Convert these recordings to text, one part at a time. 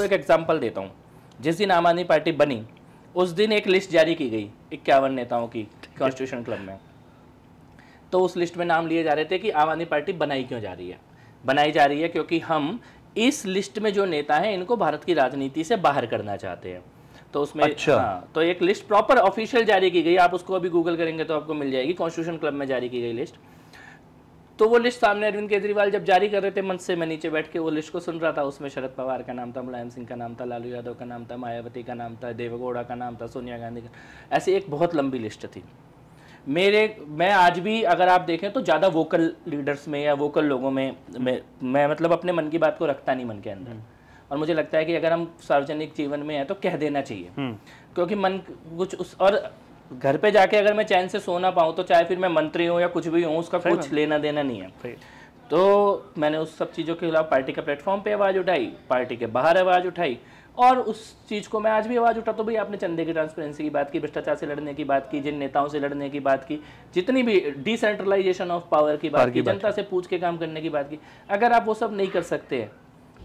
आपको एक एग्जाम्पल देता हूँ जिस दिन आम आदमी पार्टी बनी उस दिन एक लिस्ट जारी की गई इक्यावन नेताओं की कॉन्स्टिट्यूशन क्लब में तो उस लिस्ट में नाम लिए जा रहे थे कि आम आदमी पार्टी बनाई क्यों जा रही है बनाई जा रही है क्योंकि हम इस लिस्ट में जो नेता हैं इनको भारत की राजनीति से बाहर करना चाहते हैं तो उसमें अच्छा हाँ, तो एक लिस्ट प्रॉपर ऑफिशियल जारी की गई आप उसको अभी गूगल करेंगे तो आपको मिल जाएगी कॉन्स्टिट्यूशन क्लब में जारी की गई लिस्ट तो वो लिस्ट सामने अरविंद केजरीवाल जब जारी कर रहे थे मंच से मैं नीचे बैठ के वो लिस्ट को सुन रहा था उसमें शरद पवार का नाम था मुलायम सिंह का नाम था लालू यादव का नाम था मायावती का नाम था देवगौड़ा का नाम था सोनिया गांधी का ऐसी एक बहुत लंबी लिस्ट थी मेरे मैं आज भी अगर आप देखें तो ज़्यादा वोकल लीडर्स में या वोकल लोगों में मैं मतलब अपने मन की बात को रखता नहीं मन के अंदर हम्म। और मुझे लगता है कि अगर हम सार्वजनिक जीवन में हैं तो कह देना चाहिए हम्म। क्योंकि मन कुछ उस और घर पे जाके अगर मैं चैन से सो ना पाऊँ तो चाहे फिर मैं मंत्री हूँ या कुछ भी हूँ उसका कुछ लेना देना नहीं है तो मैंने उस सब चीज़ों के खिलाफ पार्टी के प्लेटफॉर्म पे आवाज़ उठाई पार्टी के बाहर आवाज़ उठाई और उस चीज़ को मैं आज भी आवाज़ उठा तो भाई आपने चंदे की ट्रांसपेरेंसी की बात की भ्रष्टाचार से लड़ने की बात की जिन नेताओं से लड़ने की बात की जितनी भी डिसेंट्रलाइजेशन ऑफ पावर की बात की जनता से पूछ के काम करने की बात की अगर आप वो सब नहीं कर सकते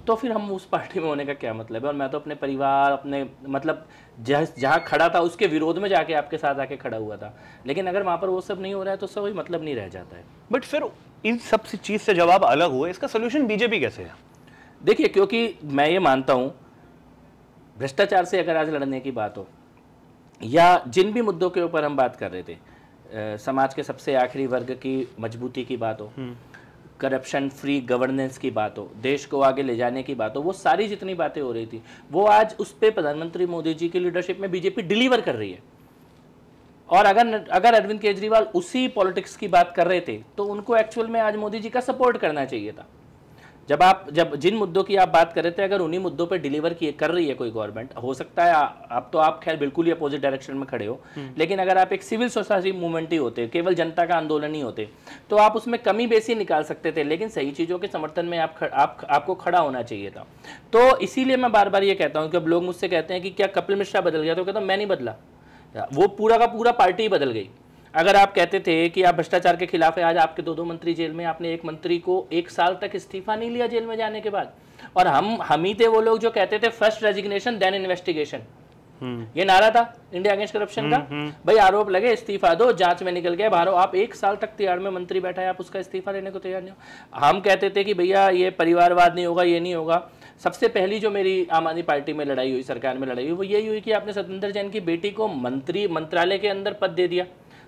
तो फिर हम उस पार्टी में होने का क्या मतलब है और मैं तो अपने परिवार अपने मतलब जहाँ जहाँ खड़ा था उसके विरोध में जाके आपके साथ आके खड़ा हुआ था लेकिन अगर वहाँ पर वो सब नहीं हो रहा है तो उसका कोई मतलब नहीं रह जाता है बट फिर इन सब चीज़ से जवाब अलग हुआ इसका सोल्यूशन बीजेपी कैसे है देखिए क्योंकि मैं ये मानता हूँ भ्रष्टाचार से अगर आज लड़ने की बात हो या जिन भी मुद्दों के ऊपर हम बात कर रहे थे समाज के सबसे आखिरी वर्ग की मजबूती की बात हो हम्म। करप्शन फ्री गवर्नेंस की बात हो देश को आगे ले जाने की बात हो वो सारी जितनी बातें हो रही थी वो आज उस पर प्रधानमंत्री मोदी जी की लीडरशिप में बीजेपी डिलीवर कर रही है और अगर अगर अरविंद केजरीवाल उसी पॉलिटिक्स की बात कर रहे थे तो उनको एक्चुअल में आज मोदी जी का सपोर्ट करना चाहिए था जब आप जब जिन मुद्दों की आप बात कर रहे थे अगर उन्हीं मुद्दों पर डिलीवर किए कर रही है कोई गवर्नमेंट हो सकता है अब तो आप खैर बिल्कुल ही अपोजिट डायरेक्शन में खड़े हो हम्म। लेकिन अगर आप एक सिविल सोसाइटी मूवमेंट ही होते केवल जनता का आंदोलन ही होते तो आप उसमें कमी बेसी निकाल सकते थे लेकिन सही चीज़ों के समर्थन में आप, ख, आप आपको खड़ा होना चाहिए था तो इसीलिए मैं बार बार ये कहता हूँ कि अब लोग मुझसे कहते हैं कि क्या कपिल मिश्रा बदल गया तो कहता हूँ मैं नहीं बदला वो पूरा का पूरा पार्टी बदल गई अगर आप कहते थे कि आप भ्रष्टाचार के खिलाफ है आज आपके दो दो मंत्री जेल में आपने एक मंत्री को एक साल तक इस्तीफा नहीं लिया जेल में जाने के बाद और हम हम ही थे वो लोग जो कहते थे फर्स्ट रेजिग्नेशन देन इन्वेस्टिगेशन ये नारा था इंडिया अगेंस्ट करप्शन का हम्म, हम्म। भाई आरोप लगे इस्तीफा दो जांच में निकल गया बाहर आप एक साल तक तिहाड़ में मंत्री बैठा है आप उसका इस्तीफा देने को तैयार नहीं हो हम कहते थे कि भैया ये परिवारवाद नहीं होगा ये नहीं होगा सबसे पहली जो मेरी आम आदमी पार्टी में लड़ाई हुई सरकार में लड़ाई हुई वो यही हुई कि आपने सत्येंद्र जैन की बेटी को मंत्री मंत्रालय के अंदर पद दे दिया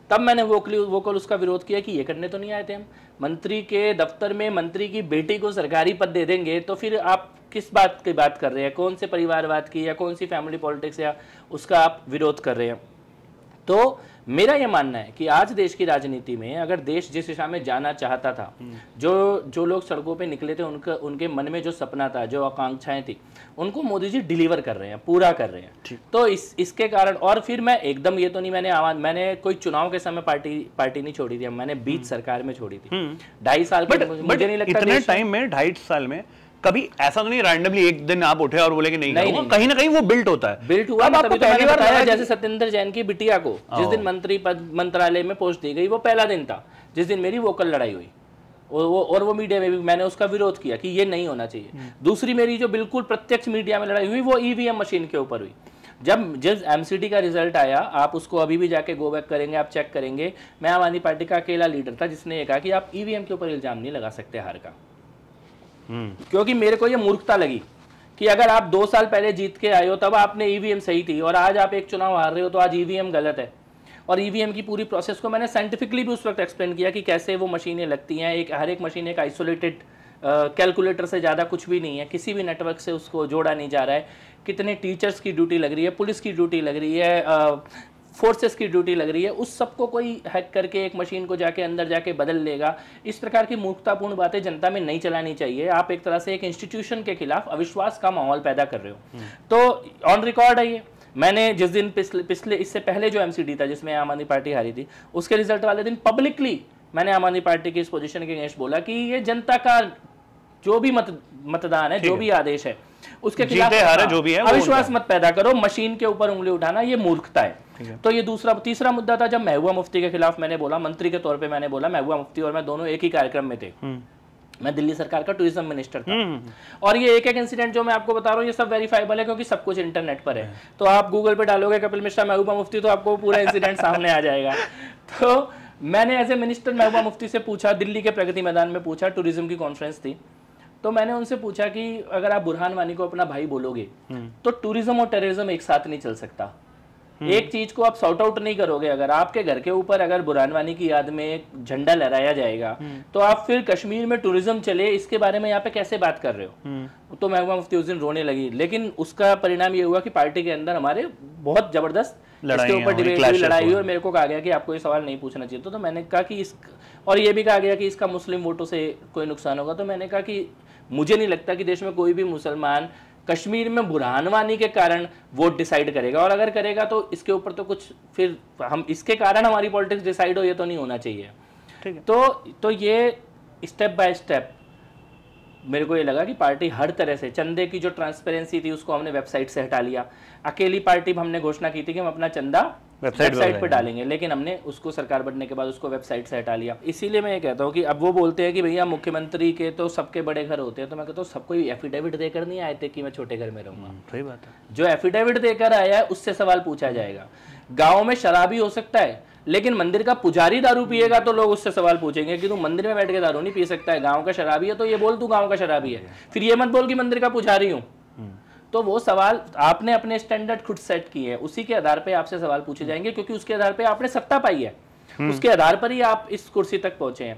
तब मैंने वो वोकल उसका विरोध किया कि ये करने तो नहीं आए थे हम मंत्री के दफ्तर में मंत्री की बेटी को सरकारी पद दे देंगे तो फिर आप किस बात की बात कर रहे हैं कौन से परिवारवाद की या कौन सी फैमिली पॉलिटिक्स या उसका आप विरोध कर रहे हैं तो मेरा यह मानना है कि आज देश की राजनीति में अगर देश जिस दिशा में जाना चाहता था हम्म। जो जो लोग सड़कों पे निकले थे उनके उनके मन में जो सपना था जो आकांक्षाएं थी उनको मोदी जी डिलीवर कर रहे हैं पूरा कर रहे हैं तो इस इसके कारण और फिर मैं एकदम ये तो नहीं मैंने आवाज मैंने कोई चुनाव के समय पार्टी पार्टी नहीं छोड़ी थी मैंने बीच हम्म। सरकार में छोड़ी थी हम्म। ढाई साल मुझे नहीं लगता टाइम में ढाई साल में कभी ऐसा तो नहीं रैंडमली एक दिन आप उठे और बोले कि नहीं, नहीं, नहीं कहीं ना कहीं वो बिल्ट होता है बिल्ट हुआ आपको तो पहली बार बताया जैसे सत्येंद्र जैन की बिटिया को जिस दिन हाँ। मंत्री पद मंत्रालय में पोस्ट दी गई वो पहला दिन था जिस दिन मेरी वोकल लड़ाई हुई और वो और वो मीडिया में भी मैंने उसका विरोध किया कि ये नहीं होना चाहिए हम्म। दूसरी मेरी जो बिल्कुल प्रत्यक्ष मीडिया में लड़ाई हुई वो ईवीएम e मशीन के ऊपर हुई जब जिस एमसीडी का रिजल्ट आया आप उसको अभी भी जाके गो बैक करेंगे आप चेक करेंगे मैं आम आदमी पार्टी का अकेला लीडर था जिसने ये कहा कि आप ईवीएम e के ऊपर इल्जाम नहीं लगा सकते हार का हम्म। क्योंकि मेरे को ये मूर्खता लगी कि अगर आप दो साल पहले जीत के आए हो तब आपने ईवीएम e सही थी और आज आप एक चुनाव हार रहे हो तो आज ईवीएम e गलत है और ईवीएम e की पूरी प्रोसेस को मैंने साइंटिफिकली भी उस वक्त एक्सप्लेन किया कि कैसे वो मशीनें लगती हैं एक हर एक मशीन एक आइसोलेटेड कैलकुलेटर से ज़्यादा कुछ भी नहीं है किसी भी नेटवर्क से उसको जोड़ा नहीं जा रहा है कितने टीचर्स की ड्यूटी लग रही है पुलिस की ड्यूटी लग रही है फोर्सेस की ड्यूटी लग रही है उस सबको कोई हैक करके एक मशीन को जाके अंदर जाके बदल लेगा इस प्रकार की मूर्खतापूर्ण बातें जनता में नहीं चलानी चाहिए आप एक तरह से एक इंस्टीट्यूशन के खिलाफ अविश्वास का माहौल पैदा कर रहे हो हम्म। तो ऑन रिकॉर्ड है ये मैंने जिस दिन पिछले पिछले इससे पहले जो एमसीडी था जिसमें आम आदमी पार्टी हारी थी उसके रिजल्ट वाले दिन पब्लिकली मैंने आम आदमी पार्टी की इस पोजिशन के अगेंस्ट बोला कि ये जनता का जो भी मत मतदान है जो भी आदेश है उसके खिलाफ हाँ, जो भी है अविश्वास मत पैदा करो मशीन के ऊपर उंगली उठाना ये मूर्खता है तो ये दूसरा तीसरा मुद्दा था जब महबूबा मुफ्ती के खिलाफ मैंने बोला मंत्री के तौर पर मैंने बोला महबूबा मुफ्ती और मैं दोनों एक ही कार्यक्रम में थे हम्म। मैं दिल्ली सरकार का टूरिज्म मिनिस्टर था हम्म। और ये एक एक इंसिडेंट जो मैं आपको बता रहा हूँ ये सब वेरीफाइबल है क्योंकि सब कुछ इंटरनेट पर है हाँ। तो आप गूगल पे डालोगे कपिल मिश्रा महबूबा मुफ्ती तो आपको पूरा इंसिडेंट सामने आ जाएगा तो मैंने एज ए मिनिस्टर महबूबा मुफ्ती से पूछा दिल्ली के प्रगति मैदान में पूछा टूरिज्म की कॉन्फ्रेंस थी तो मैंने उनसे पूछा कि अगर आप बुरहान वानी को अपना भाई बोलोगे हम्म। तो टूरिज्म और टेररिज्म एक साथ नहीं चल सकता हम्म। एक चीज को आप सॉर्ट आउट नहीं करोगे अगर आपके घर के ऊपर अगर बुरानवानी की याद में झंडा लहराया जाएगा हम्म। तो आप फिर कश्मीर में टूरिज्म चले इसके बारे में यहाँ पे कैसे बात कर रहे हो हम्म। तो महबूबा मुफ्ती उस दिन रोने लगी लेकिन उसका परिणाम ये हुआ कि पार्टी के अंदर हमारे बहुत जबरदस्त इसके ऊपर डिबेट हुई लड़ाई हुई और मेरे को कहा गया कि आपको ये सवाल नहीं पूछना चाहिए तो, तो मैंने कहा कि इस और ये भी कहा गया कि इसका मुस्लिम वोटों से कोई नुकसान होगा तो मैंने कहा कि मुझे नहीं लगता कि देश में कोई भी मुसलमान कश्मीर में बुरहानवानी के कारण वोट डिसाइड करेगा और अगर करेगा तो इसके ऊपर तो कुछ फिर हम इसके कारण हमारी पॉलिटिक्स डिसाइड हो ये तो नहीं होना चाहिए तो तो ये स्टेप बाय स्टेप मेरे को ये लगा कि पार्टी हर तरह से चंदे की जो ट्रांसपेरेंसी थी उसको हमने वेबसाइट से हटा लिया अकेली पार्टी हमने घोषणा की थी कि हम अपना चंदा वेबसाइट पर डालेंगे लेकिन हमने उसको सरकार बनने के बाद उसको वेबसाइट से हटा लिया इसीलिए मैं ये कहता हूँ कि अब वो बोलते हैं कि भैया मुख्यमंत्री के तो सबके बड़े घर होते हैं तो मैं कहता हूँ सबको एफिडेविट देकर नहीं आए थे कि मैं छोटे घर में रहूंगा हम्म, सही बात है जो एफिडेविट देकर आया है उससे सवाल पूछा जाएगा गाँव में शराबी हो सकता है लेकिन मंदिर का पुजारी दारू पिएगा तो लोग उससे सवाल पूछेंगे कि तू मंदिर में बैठ के दारू नहीं पी सकता है गाँव का शराबी है तो ये बोल तू गाँव का शराबी है हाँ फिर ये मत बोल कि मंदिर का पुजारी हूँ तो वो सवाल आपने अपने स्टैंडर्ड खुद सेट किए हैं उसी के आधार पर आपसे सवाल पूछे जाएंगे क्योंकि उसके आधार पर आपने सत्ता पाई है हम्म। उसके आधार पर ही आप इस कुर्सी तक पहुंचे हैं